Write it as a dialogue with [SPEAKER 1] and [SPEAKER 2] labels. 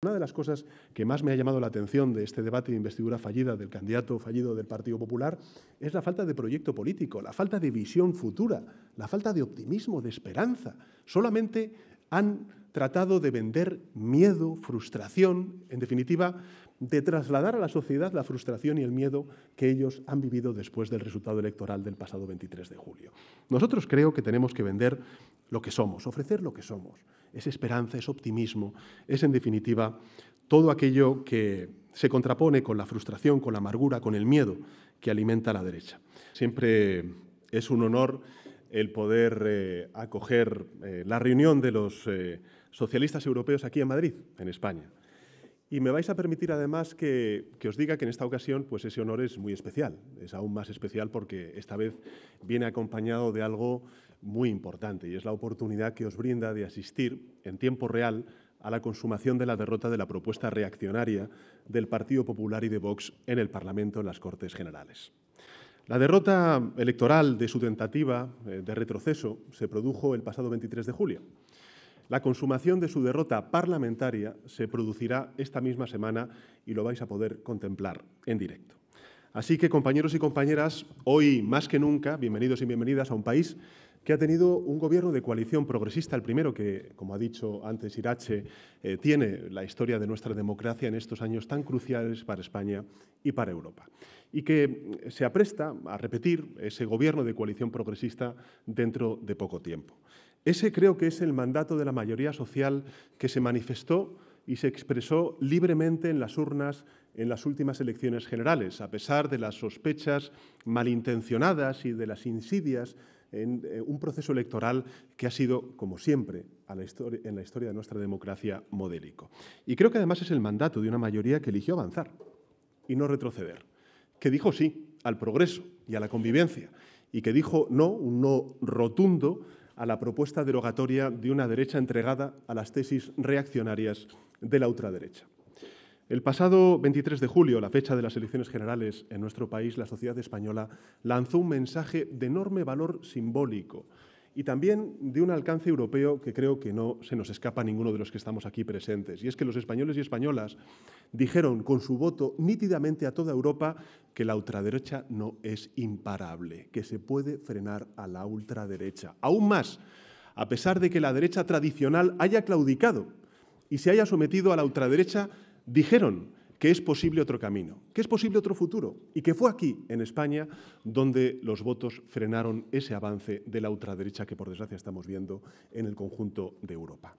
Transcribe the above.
[SPEAKER 1] Una de las cosas que más me ha llamado la atención de este debate de investidura fallida del candidato fallido del Partido Popular es la falta de proyecto político, la falta de visión futura, la falta de optimismo, de esperanza. Solamente han tratado de vender miedo, frustración, en definitiva, de trasladar a la sociedad la frustración y el miedo que ellos han vivido después del resultado electoral del pasado 23 de julio. Nosotros creo que tenemos que vender lo que somos, ofrecer lo que somos es esperanza, es optimismo, es en definitiva todo aquello que se contrapone con la frustración, con la amargura, con el miedo que alimenta la derecha. Siempre es un honor el poder eh, acoger eh, la reunión de los eh, socialistas europeos aquí en Madrid, en España. Y me vais a permitir además que, os diga que en esta ocasión pues ese honor es muy especial, es aún más especial porque esta vez viene acompañado de algo muy importante y es la oportunidad que os brinda de asistir en tiempo real a la consumación de la derrota de la propuesta reaccionaria del Partido Popular y de Vox en el Parlamento en las Cortes Generales. La derrota electoral de su tentativa eh, de retroceso se produjo el pasado 23 de julio. La consumación de su derrota parlamentaria se producirá esta misma semana y lo vais a poder contemplar en directo. Así que, compañeros y compañeras, hoy más que nunca, bienvenidos y bienvenidas a un país que ha tenido un gobierno de coalición progresista, el primero que, como ha dicho antes Irache, eh, tiene la historia de nuestra democracia en estos años tan cruciales para España y para Europa. Y que eh, se apresta a repetir ese gobierno de coalición progresista dentro de poco tiempo. Ese creo que es el mandato de la mayoría social que se manifestó y se expresó libremente en las urnas en las últimas elecciones generales, a pesar de las sospechas malintencionadas y de las insidias en eh, un proceso electoral que ha sido, como siempre, en la historia de nuestra democracia modélico. Y creo que además es el mandato de una mayoría que eligió avanzar y no retroceder, que dijo sí al progreso y a la convivencia, y que dijo no, un no rotundo a la propuesta derogatoria de una derecha entregada a las tesis reaccionarias de la ultraderecha. El pasado 23 de julio, la fecha de las elecciones generales en nuestro país, la sociedad española lanzó un mensaje de enorme valor simbólico y también de un alcance europeo que creo que no se nos escapa a ninguno de los que estamos aquí presentes. Y es que los españoles y españolas dijeron con su voto nítidamente a toda Europa que la ultraderecha no es imparable, que se puede frenar a la ultraderecha. Aún más, a pesar de que la derecha tradicional haya claudicado y se haya sometido a la ultraderecha, dijeron que es posible otro camino, que es posible otro futuro, y que fue aquí, en España, donde los votos frenaron ese avance de la ultraderecha que, por desgracia, estamos viendo en el conjunto de Europa.